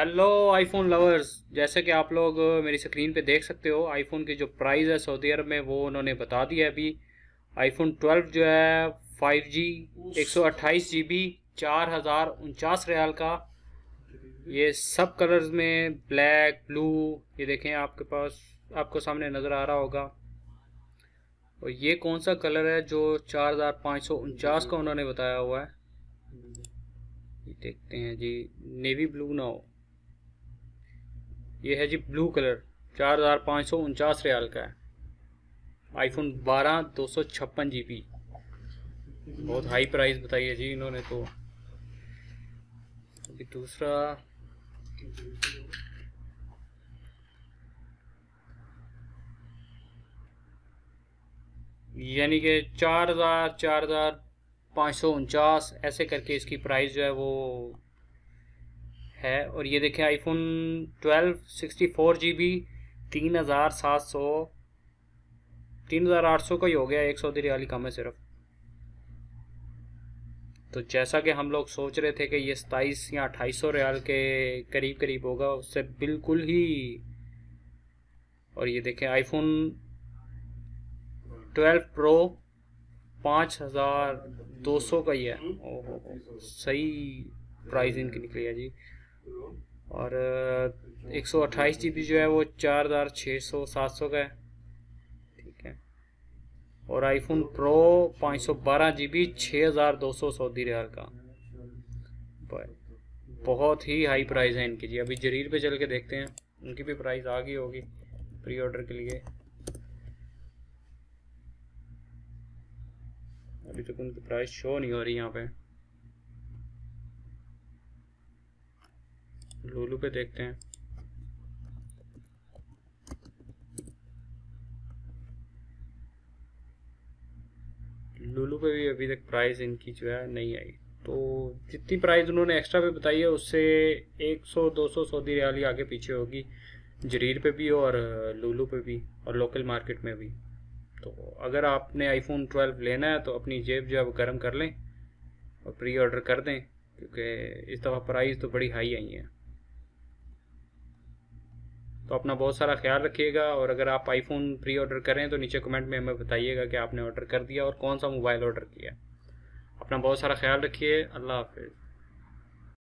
hello iPhone lovers जैसे कि आप लोग uh, मेरी स्क्रीन पे देख सकते हो आईफोन की जो प्राइस है सऊदी अरब में वो उन्होंने बता दिया अभी आईफोन 12 जो है 5G 128 GB चार हज़ार उनचास रियाल का ये सब कलर्स में ब्लैक ब्लू ये देखें आपके पास आपको सामने नज़र आ रहा होगा और ये कौन सा कलर है जो चार हज़ार पाँच सौ उनचास का उन्होंने बताया हुआ है देखते हैं जी नेवी ब्लू ना हो ये है जी ब्लू कलर चार हज़ार पाँच सौ उनचास रियाल का है आईफोन बारह दो सौ छप्पन जी बी बहुत हाई प्राइस बताई है जी इन्होंने तो अभी दूसरा यानी कि चार हज़ार चार हज़ार पाँच सौ उनचास ऐसे करके इसकी प्राइस जो है वो है और ये देखें iPhone 12 sixty four G B तीन हज़ार सात सौ तीन हज़ार आठ सौ का ही हो गया एक सौ रियाली कम है सिर्फ तो जैसा कि हम लोग सोच रहे थे कि ये सताईस या अट्ठाईस सौ रियाल के करीब करीब होगा उससे बिल्कुल ही और ये देखें आईफोन 12 प्रो पाँच हज़ार दो सौ का ही है ओहो सही प्राइस इनकी निकली है जी और एक सौ अट्ठाईस जी बी जो है वो चार हज़ार छः सौ सात सौ का है ठीक है और आईफोन प्रो पाँच सौ बारह जी बी छः हज़ार दो सौ सऊदी रियाल का बहुत ही हाई प्राइस है इनकी जी अभी जरीर पे चल के देखते हैं उनकी भी प्राइस आ गई होगी प्री ऑर्डर के लिए अभी तक उनकी प्राइस शो नहीं हो रही यहाँ पे लोलू पे देखते हैं लोलू पे भी अभी तक प्राइस इनकी जो है नहीं आई तो जितनी प्राइस उन्होंने एक्स्ट्रा पे बताई है उससे 100-200 सऊदी रियाल ही आगे पीछे होगी जरीर पे भी और लोलू पे भी और लोकल मार्केट में भी तो अगर आपने आईफोन 12 लेना है तो अपनी जेब जो है गर्म कर लें और प्री ऑर्डर कर दें क्योंकि इस दफ़ा प्राइस तो बड़ी हाई आई है तो अपना बहुत सारा ख्याल रखिएगा और अगर आप आईफोन प्री ऑर्डर करें तो नीचे कमेंट में हमें बताइएगा कि आपने ऑर्डर कर दिया और कौन सा मोबाइल ऑर्डर किया अपना बहुत सारा ख्याल रखिए अल्लाह हाफिज़